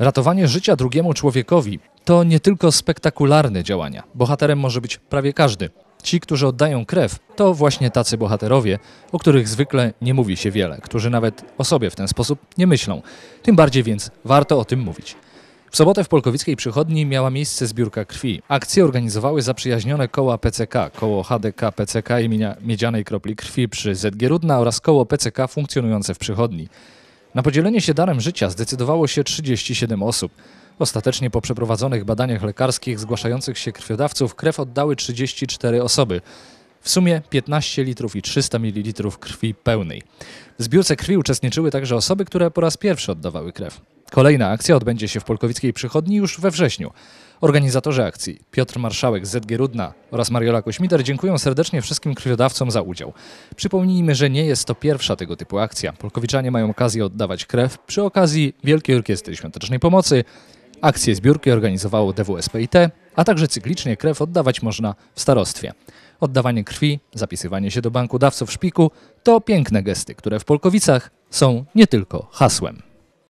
Ratowanie życia drugiemu człowiekowi to nie tylko spektakularne działania. Bohaterem może być prawie każdy. Ci, którzy oddają krew, to właśnie tacy bohaterowie, o których zwykle nie mówi się wiele, którzy nawet o sobie w ten sposób nie myślą. Tym bardziej więc warto o tym mówić. W sobotę w Polkowickiej Przychodni miała miejsce zbiórka krwi. Akcję organizowały zaprzyjaźnione koła PCK, koło HDK PCK imienia Miedzianej Kropli Krwi przy ZG Rudna oraz koło PCK funkcjonujące w Przychodni. Na podzielenie się darem życia zdecydowało się 37 osób. Ostatecznie po przeprowadzonych badaniach lekarskich zgłaszających się krwiodawców krew oddały 34 osoby. W sumie 15 litrów i 300 ml krwi pełnej. W zbiórce krwi uczestniczyły także osoby, które po raz pierwszy oddawały krew. Kolejna akcja odbędzie się w Polkowickiej Przychodni już we wrześniu. Organizatorzy akcji Piotr Marszałek z ZG Rudna oraz Mariola Kośmider dziękują serdecznie wszystkim krwiodawcom za udział. Przypomnijmy, że nie jest to pierwsza tego typu akcja. Polkowiczanie mają okazję oddawać krew przy okazji Wielkiej Orkiestry Świątecznej Pomocy. Akcję zbiórki organizowało DWSPIT, a także cyklicznie krew oddawać można w starostwie. Oddawanie krwi, zapisywanie się do banku dawców szpiku to piękne gesty, które w Polkowicach są nie tylko hasłem.